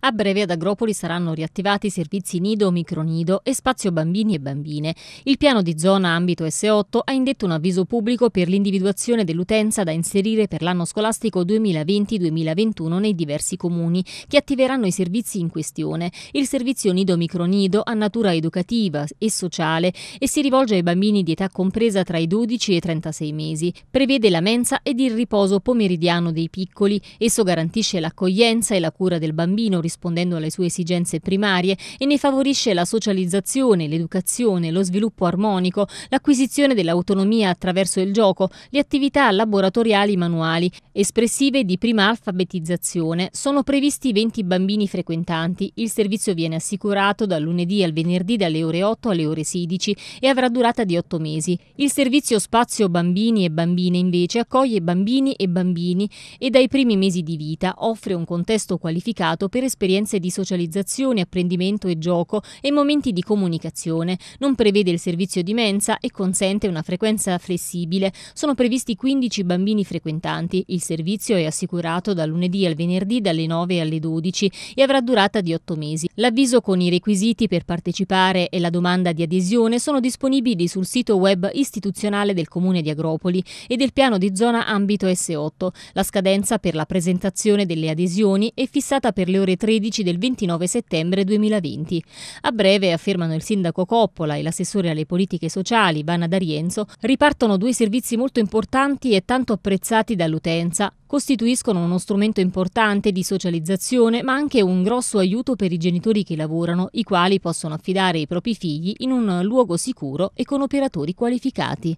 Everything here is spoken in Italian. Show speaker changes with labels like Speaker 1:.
Speaker 1: A breve ad Agropoli saranno riattivati i servizi nido, micronido e spazio bambini e bambine. Il piano di zona ambito S8 ha indetto un avviso pubblico per l'individuazione dell'utenza da inserire per l'anno scolastico 2020-2021 nei diversi comuni che attiveranno i servizi in questione. Il servizio nido micronido ha natura educativa e sociale e si rivolge ai bambini di età compresa tra i 12 e i 36 mesi. Prevede la mensa ed il riposo pomeridiano dei piccoli. Esso garantisce l'accoglienza e la cura del bambino rispondendo alle sue esigenze primarie e ne favorisce la socializzazione, l'educazione, lo sviluppo armonico, l'acquisizione dell'autonomia attraverso il gioco, le attività laboratoriali manuali, espressive di prima alfabetizzazione. Sono previsti 20 bambini frequentanti. Il servizio viene assicurato dal lunedì al venerdì dalle ore 8 alle ore 16 e avrà durata di 8 mesi. Il servizio Spazio Bambini e Bambine invece accoglie bambini e bambini e dai primi mesi di vita offre un contesto qualificato per esprimere esperienze di socializzazione, apprendimento e gioco e momenti di comunicazione. Non prevede il servizio di mensa e consente una frequenza flessibile. Sono previsti 15 bambini frequentanti. Il servizio è assicurato da lunedì al venerdì dalle 9 alle 12 e avrà durata di 8 mesi. L'avviso con i requisiti per partecipare e la domanda di adesione sono disponibili sul sito web istituzionale del Comune di Agropoli e del piano di zona ambito S8. La scadenza per la presentazione delle adesioni è fissata per le ore 13 13 del 29 settembre 2020. A breve, affermano il sindaco Coppola e l'assessore alle politiche sociali, Vanna D'Arienzo, ripartono due servizi molto importanti e tanto apprezzati dall'utenza, costituiscono uno strumento importante di socializzazione ma anche un grosso aiuto per i genitori che lavorano, i quali possono affidare i propri figli in un luogo sicuro e con operatori qualificati.